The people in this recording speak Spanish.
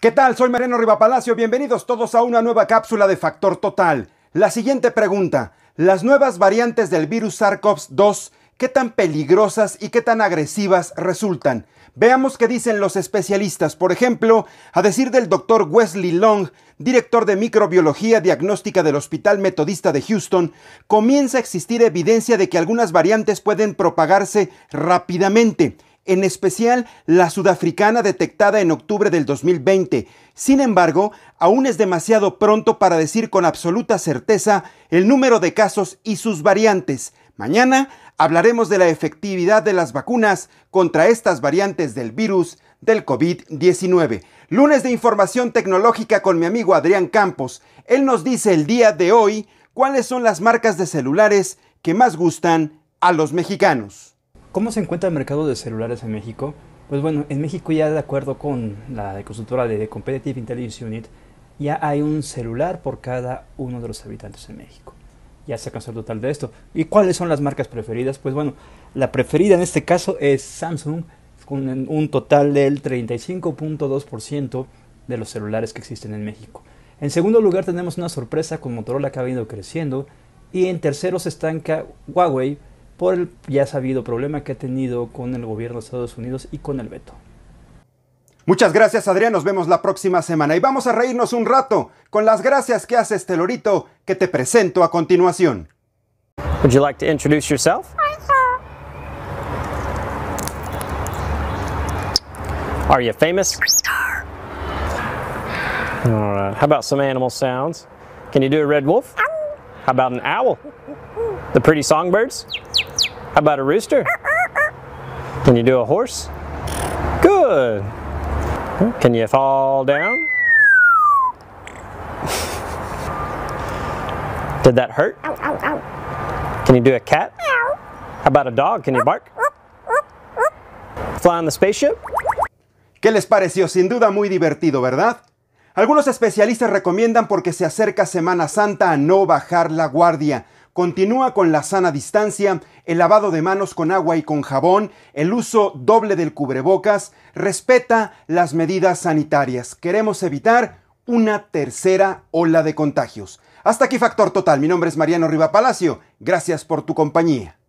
¿Qué tal? Soy Mariano Rivapalacio. Bienvenidos todos a una nueva cápsula de Factor Total. La siguiente pregunta. ¿Las nuevas variantes del virus SARS-CoV-2 qué tan peligrosas y qué tan agresivas resultan? Veamos qué dicen los especialistas. Por ejemplo, a decir del doctor Wesley Long, director de microbiología diagnóstica del Hospital Metodista de Houston, comienza a existir evidencia de que algunas variantes pueden propagarse rápidamente en especial la sudafricana detectada en octubre del 2020. Sin embargo, aún es demasiado pronto para decir con absoluta certeza el número de casos y sus variantes. Mañana hablaremos de la efectividad de las vacunas contra estas variantes del virus del COVID-19. Lunes de información tecnológica con mi amigo Adrián Campos. Él nos dice el día de hoy cuáles son las marcas de celulares que más gustan a los mexicanos. ¿Cómo se encuentra el mercado de celulares en México? Pues bueno, en México ya de acuerdo con la consultora de Competitive Intelligence Unit, ya hay un celular por cada uno de los habitantes en México. Ya se alcanzó el total de esto. ¿Y cuáles son las marcas preferidas? Pues bueno, la preferida en este caso es Samsung, con un total del 35.2% de los celulares que existen en México. En segundo lugar tenemos una sorpresa con Motorola que ha venido creciendo. Y en tercero se estanca Huawei por el ya sabido problema que ha tenido con el gobierno de Estados Unidos y con el veto. Muchas gracias Adrián, nos vemos la próxima semana y vamos a reírnos un rato con las gracias que hace este lorito que te presento a continuación. Would you like to introduce yourself? Are you famous? Superstar. All right. How about some animal sounds? Can you do a red wolf? How about an owl? The pretty songbirds? How about a rooster? Can you do a horse? Good. Can you fall down? Did that hurt? Ow, ow, ow. Can you do a cat? How about a dog? Can you bark? Fly on the spaceship? ¿Qué les pareció? Sin duda muy divertido, ¿verdad? Algunos especialistas recomiendan porque se acerca Semana Santa a no bajar la guardia. Continúa con la sana distancia, el lavado de manos con agua y con jabón, el uso doble del cubrebocas, respeta las medidas sanitarias. Queremos evitar una tercera ola de contagios. Hasta aquí Factor Total. Mi nombre es Mariano Riva Palacio. Gracias por tu compañía.